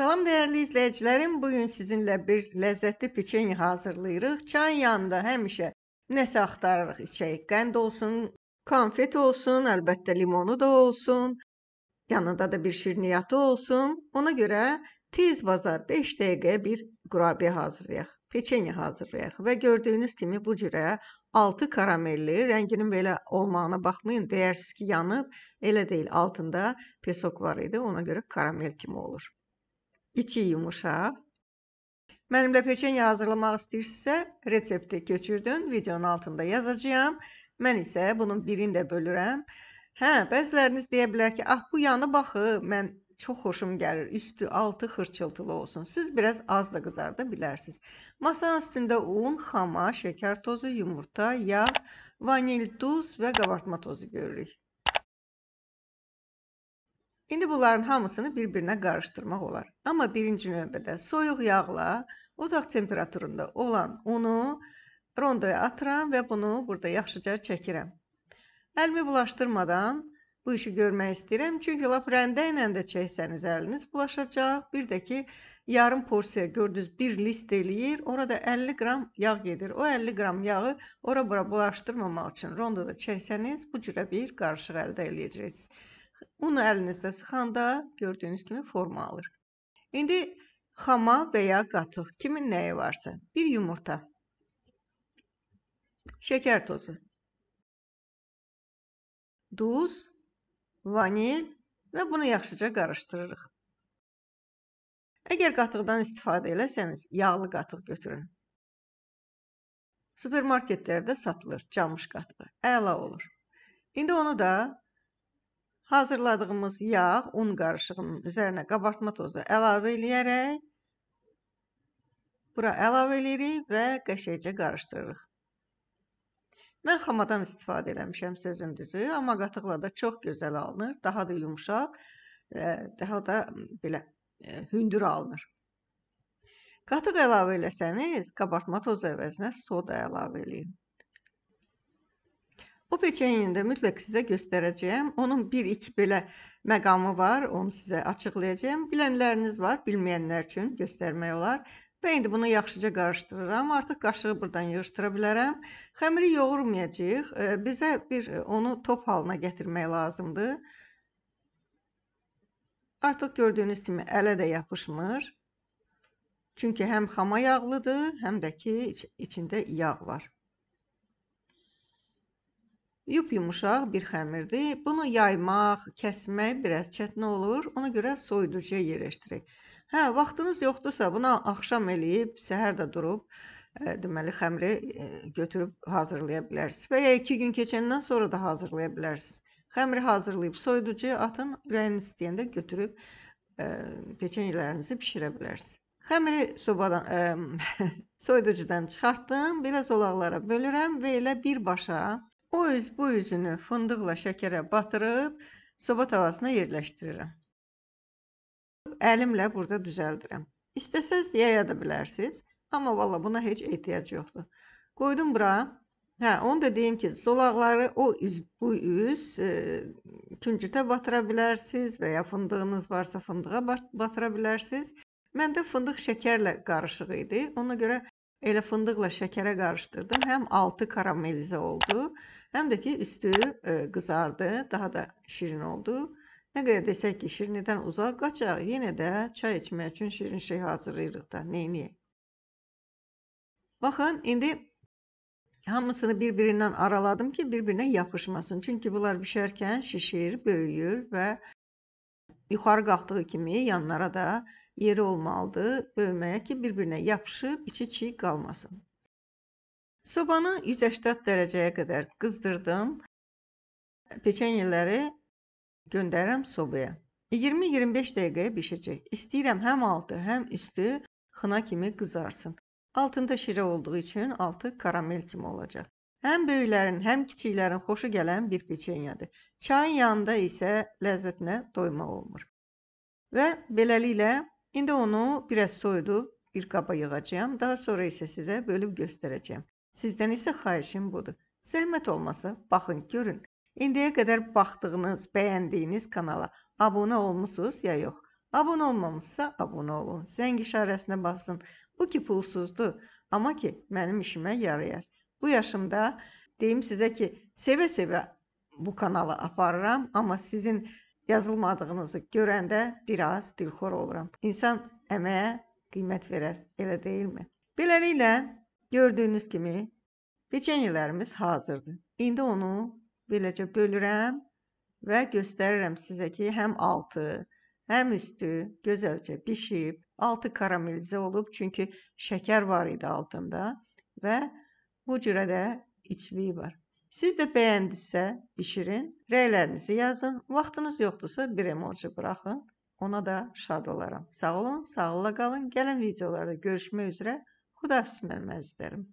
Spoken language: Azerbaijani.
Salam dəyərli izləyicilərim, bu gün sizinlə bir ləzzətli peçeni hazırlayırıq. Çayın yanında həmişə nəsə axtarırıq, içək. Qənd olsun, konfet olsun, əlbəttə limonu da olsun, yanında da bir şirniyyatı olsun. Ona görə tez bazar 5 dəqiqəyə bir qurabiyə hazırlayaq. Peçeni hazırlayaq və gördüyünüz kimi bu cürə 6 karamelli, rənginin belə olmağına baxmayın, dəyərsiz ki, yanıb, elə deyil, altında pesok var idi, ona görə karamel kimi olur içi yumuşaq. Mənimlə peçenya hazırlamaq istəyirsinizsə, resepti köçürdün, videonun altında yazacağam. Mən isə bunun birini də bölürəm. Hə, bəziləriniz deyə bilər ki, "Ah, bu yanı baxı, mən çox xoşum gəlir. Üstü, altı xırçıltılı olsun. Siz biraz az da qızarda bilərsiniz. Masanın üstündə un, xama, şəkər tozu, yumurta, yağ, vanil, duz və qabartma tozu görürük. İndi bunların hamısını bir-birinə qarışdırmaq olar. Amma birinci növbədə soyuq yağla otaq temperaturunda olan unu rondoya atıram və bunu burada yaxşıca çəkirəm. Əlimi bulaşdırmadan bu işi görmək istəyirəm. Çünki lap rəndə ilə də çəksəniz əliniz bulaşacaq. Bir də ki, yarım porsiya gördünüz bir list eləyir. Orada 50 qram yağ gedir. O 50 qram yağı ora-bura bulaşdırmamaq üçün rondoda çəksəniz bu cürə bir qarışıq əldə eləyəcəksiniz. Unu əlinizdə sıxanda gördüyünüz kimi forma alır. İndi xama və ya qatıq kimin nəyi varsa, bir yumurta, şəkər tozu, duz, vanil və bunu yaxşıca qarışdırırıq. Əgər qatıqdan istifadə eləsəniz, yağlı qatıq götürün. Supermarketlərdə satılır camış qatığı. Əla olur. İndi onu da Hazırladığımız yağ, un qarışığının üzərinə qabartma tozu əlavə eləyərək bura əlavə eləyirik və qəşəngcə qarışdırırıq. Mən xamadan istifadə eləmişəm sözün düzü, amma qatıqla da çox gözəl alınır, daha da yumşaq, e, daha da belə e, hündür alınır. Qatıq əlavə eləsəniz, qabartma tozu əvəzinə soda əlavə eləyin peçenyini də mütləq sizə göstərəcəyəm. Onun 1-2 belə məqamı var, onu sizə açıqlayacağam. Bilənləriniz var, bilməyənlər üçün göstərmək olar. Və indi bunu yaxşıca qarışdırıram. Artıq qaşığı buradan yığışdıra bilərəm. Xəmiri yoğurmayacağıq. Bizə bir e, onu top halına gətirmək lazımdır. Artıq gördüyünüz kimi ələ də yapışmır. Çünki həm xama yağlıdır, həm də ki, içində yağ var. Yumyumuşaq bir xəmirdir. Bunu yaymaq, kəsmək biraz çətin olur. Ona görə soyuducuya yerləşdirək. Hə, vaxtınız yoxdursa, buna axşam eləyib, səhər də durub, ə, e, deməli xəmiri ə, e, götürüb hazırlaya bilərsiniz və ya 2 gün keçəndən sonra da hazırlaya bilərsiniz. Xəmiri hazırlayıb soyuducuya atın, ürəyiniz istəyəndə götürüb ə, e, peçenyelərinizi bişirə bilərsiniz. Xəmiri sobadan ə, soyuducudan çıxartdım, belə zolaqlara bölürəm və elə birbaşa O üz bu üzünü fındıqla şəkərə batırıb soba tavasına yerləşdirirəm. Əlimlə burada düzəldirəm. İstəsəz yaya da bilərsiniz, amma valla buna heç ehtiyac yoxdur. Qoydum bura. Hə, onu da deyim ki, zolaqları o üz bu üz e, küncütə batıra bilərsiniz və ya fındığınız varsa fındığa batıra bilərsiniz. Məndə fındıq şəkərlə qarışıq idi. Ona görə elə fındıqla şəkərə qarışdırdım. Həm altı karamelizə oldu, həm də ki, üstü e, qızardı, daha da şirin oldu. Nə qədər desək ki, şirnidən uzaq qaçaq, yenə də çay içmək üçün şirin şey hazırlayırıq da. Neyniyək? Baxın, indi hamısını bir-birindən araladım ki, bir-birinə yapışmasın. Çünki bunlar bişərkən şişir, böyüyür və yuxarı qalxdığı kimi yanlara da yeri olmalıdır bölməyə ki, bir-birinə yapışıb içi çiy qalmasın. Sobanı 180 dərəcəyə qədər qızdırdım. Peçenyeləri göndərirəm sobaya. 20-25 dəqiqəyə bişəcək. İstəyirəm həm altı, həm üstü xına kimi qızarsın. Altında şirə olduğu üçün altı karamel kimi olacaq. Həm böyüklərin, həm kiçiklərin xoşu gələn bir peçenyadır. Çayın yanında isə ləzzətinə doymaq olmur. Və beləliklə indi onu biraz soyudub bir qaba yığacağam. Daha sonra isə sizə bölüb göstərəcəm. Sizdən isə xahişim budur. Zəhmət olmasa baxın, görün. İndiyə qədər baxdığınız, bəyəndiyiniz kanala abunə olmusunuz ya yox? Abunə olmamısınızsa abunə olun. Zəng işarəsinə basın. Bu ki pulsuzdur, amma ki mənim işimə yarayar. Bu yaşımda deyim sizə ki, sevə-sevə bu kanalı aparıram, amma sizin yazılmadığınızı görəndə biraz dilxor oluram. İnsan əməyə qiymət verər, elə deyilmi? Beləliklə, gördüyünüz kimi peçenyelərimiz hazırdır. İndi onu beləcə bölürəm və göstərirəm sizə ki, həm altı, həm üstü gözəlcə bişib, altı karamelizə olub, çünki şəkər var idi altında və Bu cürə də içliyi var. Siz də bəyəndisə bişirin, rəylərinizi yazın. Vaxtınız yoxdursa bir emoji buraxın. Ona da şad olaram. Sağ olun, sağlıqla qalın. Gələn videolarda görüşmək üzrə. Xudahafiz mənim əzizlərim.